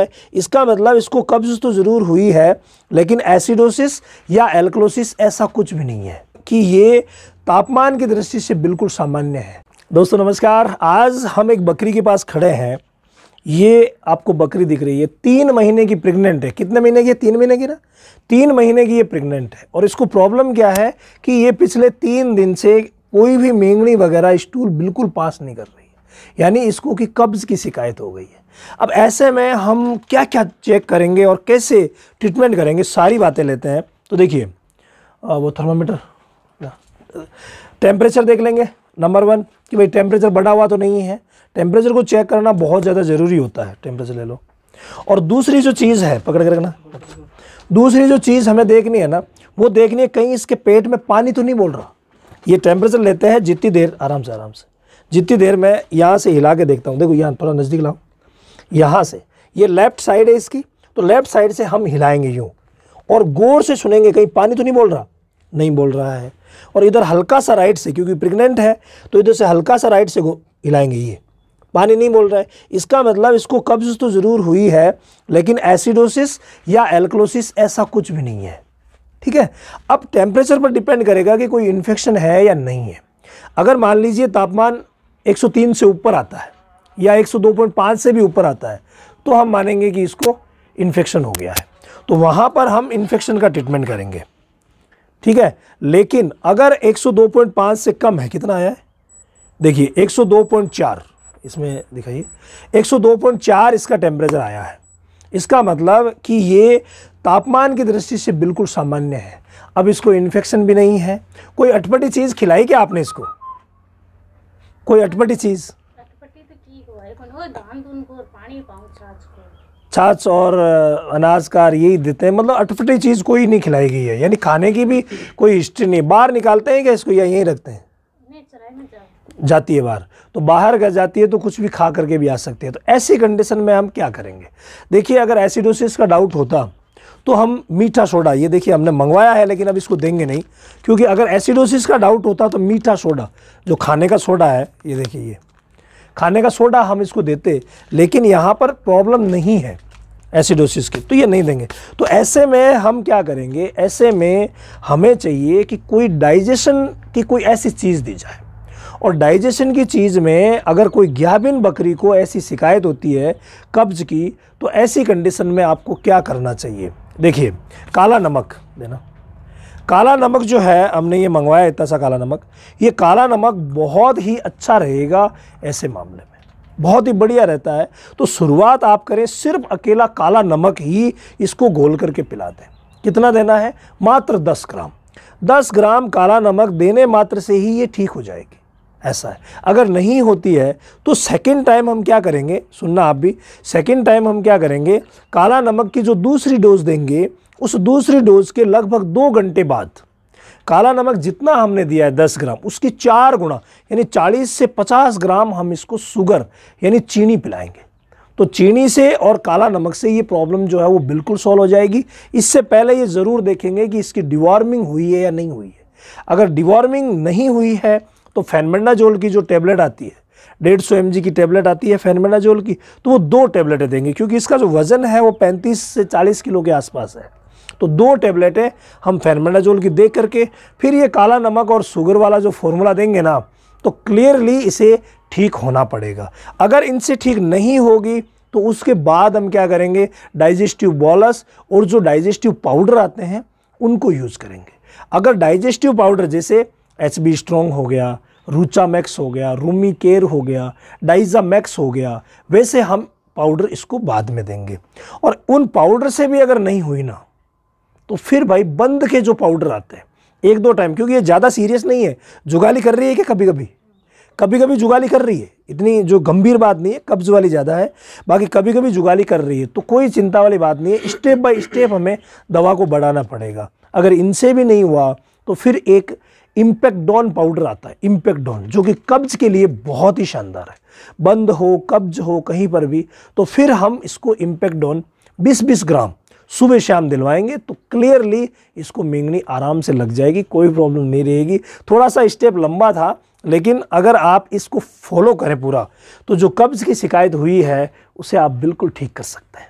सकता है इसका मतलब इसको कब्ज़ तो ज़रूर हुई है लेकिन एसिडोसिस या एल्कलोसिस ऐसा कुछ भी नहीं है कि ये तापमान की दृष्टि से बिल्कुल सामान्य है दोस्तों नमस्कार आज हम एक बकरी के पास खड़े हैं ये आपको बकरी दिख रही है तीन महीने की प्रेग्नेंट है कितने महीने की है तीन महीने की ना तीन महीने की ये प्रेग्नेंट है और इसको प्रॉब्लम क्या है कि ये पिछले तीन दिन से कोई भी मेंगनी वगैरह स्टूल बिल्कुल पास नहीं कर रहे यानी इसको कि कब्ज़ की शिकायत हो गई है अब ऐसे में हम क्या क्या चेक करेंगे और कैसे ट्रीटमेंट करेंगे सारी बातें लेते हैं तो देखिए वो थर्मामीटर टेम्परेचर देख लेंगे नंबर वन कि भाई टेम्परेचर बढ़ा हुआ तो नहीं है टेम्परेचर को चेक करना बहुत ज़्यादा ज़रूरी होता है टेम्परेचर ले लो और दूसरी जो चीज़ है पकड़ के रखना दूसरी जो चीज़ हमें देखनी है ना वो देखनी है कहीं इसके पेट में पानी तो नहीं बोल रहा ये टेम्परेचर लेते हैं जितनी देर आराम से आराम से जितनी देर मैं यहाँ से हिला के देखता हूँ देखो यहाँ थोड़ा नज़दीक लाऊँ यहाँ से ये लेफ़्ट साइड है इसकी तो लेफ़्ट साइड से हम हिलाएंगे यूँ और गौर से सुनेंगे कहीं पानी तो नहीं बोल रहा नहीं बोल रहा है और इधर हल्का सा राइट से क्योंकि प्रेग्नेंट है तो इधर से हल्का सा राइट से हिलाएंगे ये पानी नहीं बोल रहा है इसका मतलब इसको कब्ज तो ज़रूर हुई है लेकिन एसिडोसिस या एल्कलोसिस ऐसा कुछ भी नहीं है ठीक है अब टेम्परेचर पर डिपेंड करेगा कि कोई इन्फेक्शन है या नहीं है अगर मान लीजिए तापमान 103 से ऊपर आता है या 102.5 से भी ऊपर आता है तो हम मानेंगे कि इसको इन्फेक्शन हो गया है तो वहाँ पर हम इन्फेक्शन का ट्रीटमेंट करेंगे ठीक है लेकिन अगर 102.5 से कम है कितना आया है देखिए 102.4 इसमें दिखाइए 102.4 इसका टेम्परेचर आया है इसका मतलब कि ये तापमान की दृष्टि से बिल्कुल सामान्य है अब इसको इन्फेक्शन भी नहीं है कोई अटपटी चीज़ खिलाई क्या आपने इसको कोई अटपटी चीज़ तो छाछ और अनाज का यही देते हैं मतलब अटपटी चीज़ कोई नहीं खिलाई गई है यानी खाने की भी कोई हिस्ट्री नहीं बाहर निकालते हैं क्या इसको या यहीं रखते हैं जाती है बाहर तो बाहर अगर जाती है तो कुछ भी खा करके भी आ सकती है तो ऐसी कंडीशन में हम क्या करेंगे देखिए अगर एसिडोसिस का डाउट होता तो हम मीठा सोडा ये देखिए हमने मंगवाया है लेकिन अब इसको देंगे नहीं क्योंकि अगर एसिडोसिस का डाउट होता तो मीठा सोडा जो खाने का सोडा है ये देखिए ये खाने का सोडा हम इसको देते लेकिन यहाँ पर प्रॉब्लम नहीं है एसिडोसिस की तो ये नहीं देंगे तो ऐसे में हम क्या करेंगे ऐसे में हमें चाहिए कि कोई डाइजेशन की कोई ऐसी चीज़ दी जाए और डाइजेशन की चीज़ में अगर कोई ग्याबिन बकरी को ऐसी शिकायत होती है कब्ज की तो ऐसी कंडीशन में आपको क्या करना चाहिए देखिए काला नमक देना काला नमक जो है हमने ये मंगवाया इतना सा काला नमक ये काला नमक बहुत ही अच्छा रहेगा ऐसे मामले में बहुत ही बढ़िया रहता है तो शुरुआत आप करें सिर्फ अकेला काला नमक ही इसको घोल करके पिला दें कितना देना है मात्र दस ग्राम दस ग्राम काला नमक देने मात्र से ही ये ठीक हो जाएगी ऐसा है अगर नहीं होती है तो सेकेंड टाइम हम क्या करेंगे सुनना आप भी सेकेंड टाइम हम क्या करेंगे काला नमक की जो दूसरी डोज देंगे उस दूसरी डोज के लगभग दो घंटे बाद काला नमक जितना हमने दिया है दस ग्राम उसकी चार गुणा यानी चालीस से पचास ग्राम हम इसको शुगर यानी चीनी पिलाएंगे तो चीनी से और काला नमक से ये प्रॉब्लम जो है वो बिल्कुल सॉल्व हो जाएगी इससे पहले ये ज़रूर देखेंगे कि इसकी डिवॉर्मिंग हुई है या नहीं हुई है अगर डिवॉर्मिंग नहीं हुई है तो फैनमेंडाजोल की जो टेबलेट आती है डेढ़ सौ एम की टेबलेट आती है फैनमेंडाजोल की तो वो दो टेबलेटें देंगे क्योंकि इसका जो वज़न है वो पैंतीस से चालीस किलो के आसपास है तो दो टेबलेटें हम फैनमेंडाजोल की दे करके फिर ये काला नमक और शुगर वाला जो फॉर्मूला देंगे ना तो क्लियरली इसे ठीक होना पड़ेगा अगर इनसे ठीक नहीं होगी तो उसके बाद हम क्या करेंगे डाइजेस्टिव बॉलस और जो डाइजेस्टिव पाउडर आते हैं उनको यूज़ करेंगे अगर डाइजेस्टिव पाउडर जैसे एच बी स्ट्रॉन्ग हो गया रूचा मैक्स हो गया रूमी केयर हो गया डाइजा मैक्स हो गया वैसे हम पाउडर इसको बाद में देंगे और उन पाउडर से भी अगर नहीं हुई ना तो फिर भाई बंद के जो पाउडर आते हैं एक दो टाइम क्योंकि ये ज़्यादा सीरियस नहीं है जुगाली कर रही है क्या कभी कभी कभी कभी जुगाली कर रही है इतनी जो गंभीर बात नहीं है कब्ज वाली ज़्यादा है बाकी कभी कभी जुगाली कर रही है तो कोई चिंता वाली बात नहीं है स्टेप बाय स्टेप हमें दवा को बढ़ाना पड़ेगा अगर इनसे भी नहीं हुआ तो फिर एक डॉन पाउडर आता है डॉन जो कि कब्ज के लिए बहुत ही शानदार है बंद हो कब्ज हो कहीं पर भी तो फिर हम इसको डॉन 20-20 ग्राम सुबह शाम दिलवाएंगे तो क्लियरली इसको मेंगनी आराम से लग जाएगी कोई प्रॉब्लम नहीं रहेगी थोड़ा सा स्टेप लंबा था लेकिन अगर आप इसको फॉलो करें पूरा तो जो कब्ज़ की शिकायत हुई है उसे आप बिल्कुल ठीक कर सकते हैं